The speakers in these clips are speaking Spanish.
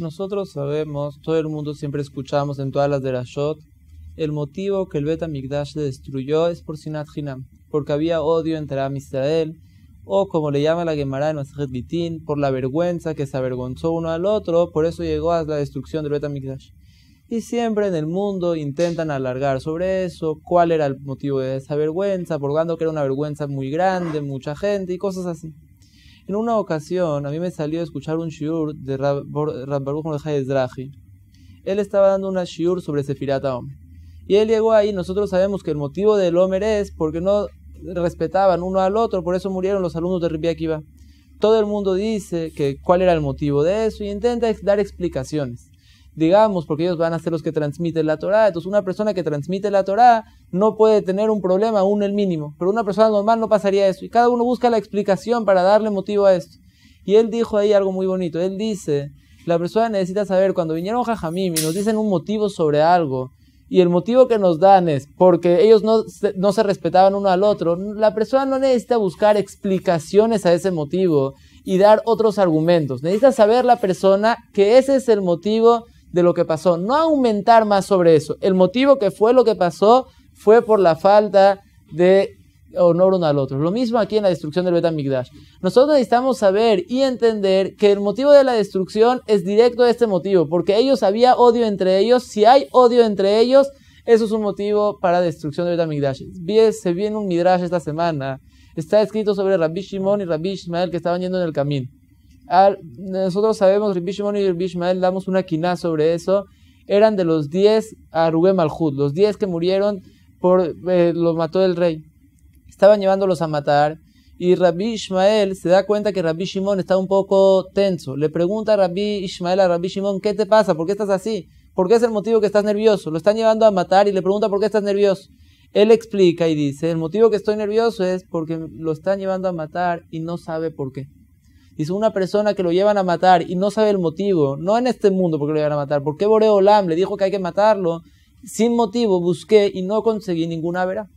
Nosotros sabemos, todo el mundo siempre escuchamos en todas las de la Shot, el motivo que el Bet Amigdash le destruyó es por Sinat Hinam, porque había odio entre Am Israel, o como le llama la Gemara en Masjid Bitín, por la vergüenza que se avergonzó uno al otro, por eso llegó a la destrucción del Bet Amigdash. Y siempre en el mundo intentan alargar sobre eso, cuál era el motivo de esa vergüenza, por que era una vergüenza muy grande, mucha gente y cosas así. En una ocasión, a mí me salió a escuchar un shiur de Rab Baruch Él estaba dando una shiur sobre Sefirat Omer. Y él llegó ahí, nosotros sabemos que el motivo del Omer es porque no respetaban uno al otro, por eso murieron los alumnos de Ribi Kiva. Todo el mundo dice que cuál era el motivo de eso y intenta dar explicaciones digamos, porque ellos van a ser los que transmiten la Torah. Entonces, una persona que transmite la Torah no puede tener un problema, aún el mínimo. Pero una persona normal no pasaría eso. Y cada uno busca la explicación para darle motivo a esto. Y él dijo ahí algo muy bonito. Él dice, la persona necesita saber, cuando vinieron Jajamim y nos dicen un motivo sobre algo, y el motivo que nos dan es porque ellos no no se respetaban uno al otro, la persona no necesita buscar explicaciones a ese motivo y dar otros argumentos. Necesita saber la persona que ese es el motivo de lo que pasó, no aumentar más sobre eso. El motivo que fue lo que pasó fue por la falta de honor uno al otro. Lo mismo aquí en la destrucción del Betamigdash. Nosotros necesitamos saber y entender que el motivo de la destrucción es directo a este motivo, porque ellos había odio entre ellos. Si hay odio entre ellos, eso es un motivo para la destrucción del Betamigdash. Se viene un Midrash esta semana. Está escrito sobre Rabbi Shimon y Rabbi Ismael que estaban yendo en el camino. Ah, nosotros sabemos, Shimon y Ishmael damos una quiná sobre eso, eran de los 10 a Malhud, los 10 que murieron por eh, los mató el rey. Estaban llevándolos a matar y Rabbi Ishmael se da cuenta que Rabbi Shimon está un poco tenso. Le pregunta a Rabbi Ishmael a Rabbi Shimon, ¿qué te pasa? ¿Por qué estás así? ¿Por qué es el motivo que estás nervioso? Lo están llevando a matar y le pregunta por qué estás nervioso. Él explica y dice, el motivo que estoy nervioso es porque lo están llevando a matar y no sabe por qué. Dice una persona que lo llevan a matar y no sabe el motivo, no en este mundo porque lo llevan a matar, porque Boreolam le dijo que hay que matarlo, sin motivo busqué y no conseguí ninguna vera.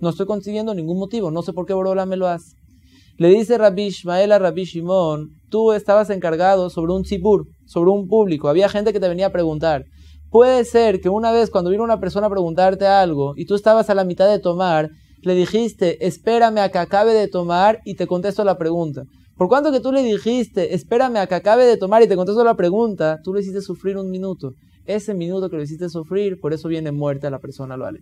No estoy consiguiendo ningún motivo, no sé por qué Boreolam me lo hace. Le dice Rabbi Ishmael a Rabbi tú estabas encargado sobre un zipur sobre un público, había gente que te venía a preguntar. Puede ser que una vez cuando vino una persona a preguntarte algo y tú estabas a la mitad de tomar, le dijiste, espérame a que acabe de tomar y te contesto la pregunta. Por cuanto que tú le dijiste, espérame a que acabe de tomar y te contesto la pregunta, tú le hiciste sufrir un minuto. Ese minuto que le hiciste sufrir, por eso viene muerte a la persona, lo vale.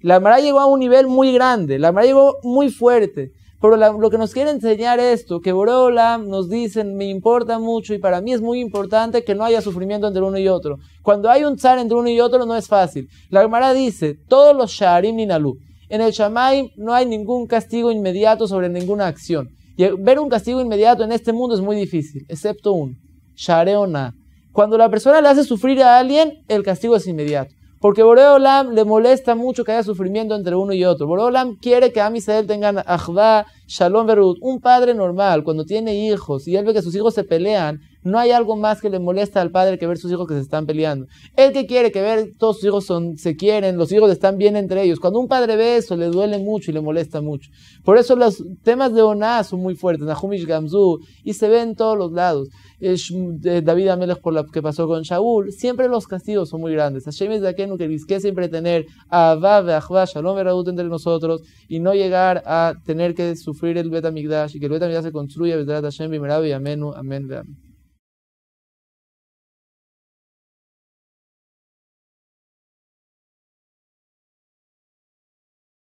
La Mara llegó a un nivel muy grande, la Mara llegó muy fuerte. Pero lo que nos quiere enseñar esto, que Borolam nos dicen, me importa mucho y para mí es muy importante que no haya sufrimiento entre uno y otro. Cuando hay un zar entre uno y otro no es fácil. La Amara dice, todos los y ninalu. En el shammai no hay ningún castigo inmediato sobre ninguna acción. Y ver un castigo inmediato en este mundo es muy difícil, excepto un Shareona. Cuando la persona le hace sufrir a alguien, el castigo es inmediato. Porque Boreolam le molesta mucho que haya sufrimiento entre uno y otro. Boreolam quiere que Am tenga tengan Ahvah, Shalom Berut. Un padre normal, cuando tiene hijos y él ve que sus hijos se pelean, no hay algo más que le molesta al padre que ver sus hijos que se están peleando. Él que quiere que ver todos sus hijos son, se quieren, los hijos están bien entre ellos. Cuando un padre ve eso, le duele mucho y le molesta mucho. Por eso los temas de Oná son muy fuertes, Nahumish Gamzu, y se ven todos los lados. Eh, eh, David Amelech por lo que pasó con Shaul, siempre los castigos son muy grandes. Hashem es de que siempre tener a Abba, Shalom, veradut entre nosotros y no llegar a tener que sufrir el Bet y que el Bet se construya, Hashem, Amenu, Amén, Amén.